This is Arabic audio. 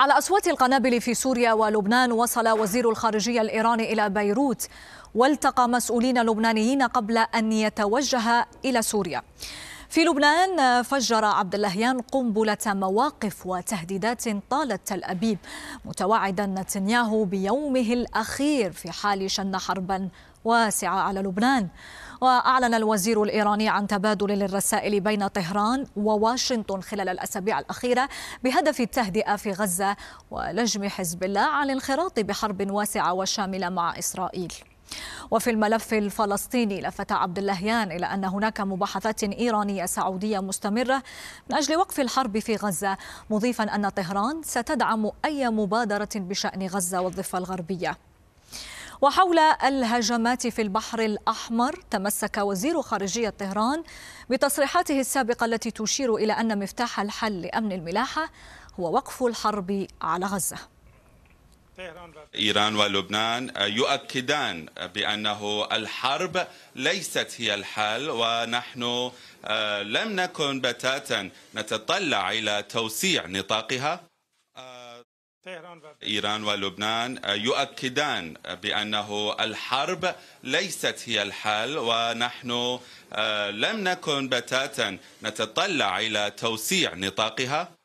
على أصوات القنابل في سوريا ولبنان وصل وزير الخارجية الإيراني إلى بيروت والتقى مسؤولين لبنانيين قبل أن يتوجه إلى سوريا في لبنان فجر عبد اللهيان قنبلة مواقف وتهديدات طالت تل أبيب متوعدا نتنياهو بيومه الأخير في حال شن حربا واسعة على لبنان وأعلن الوزير الإيراني عن تبادل للرسائل بين طهران وواشنطن خلال الأسابيع الأخيرة بهدف التهدئة في غزة ولجم حزب الله على الانخراط بحرب واسعة وشاملة مع إسرائيل وفي الملف الفلسطيني لفت عبد اللهيان إلى أن هناك مباحثات إيرانية سعودية مستمرة من أجل وقف الحرب في غزة مضيفا أن طهران ستدعم أي مبادرة بشأن غزة والضفة الغربية وحول الهجمات في البحر الأحمر تمسك وزير خارجية طهران بتصريحاته السابقة التي تشير إلى أن مفتاح الحل لأمن الملاحة هو وقف الحرب على غزة إيران ولبنان آه، يؤكدان بأنه الحرب ليست هي الحل ونحن آه، لم نكن بتاتا نتطلع إلى توسيع نطاقها آه، إيران ولبنان يؤكدان بأنه الحرب ليست هي الحل ونحن لم نكن بتاتا نتطلع إلى توسيع نطاقها